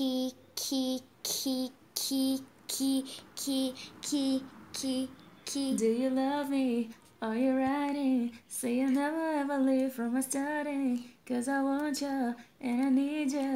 Do you love me? Are you ready? Say you'll never ever leave from my study Cause I want you and I need you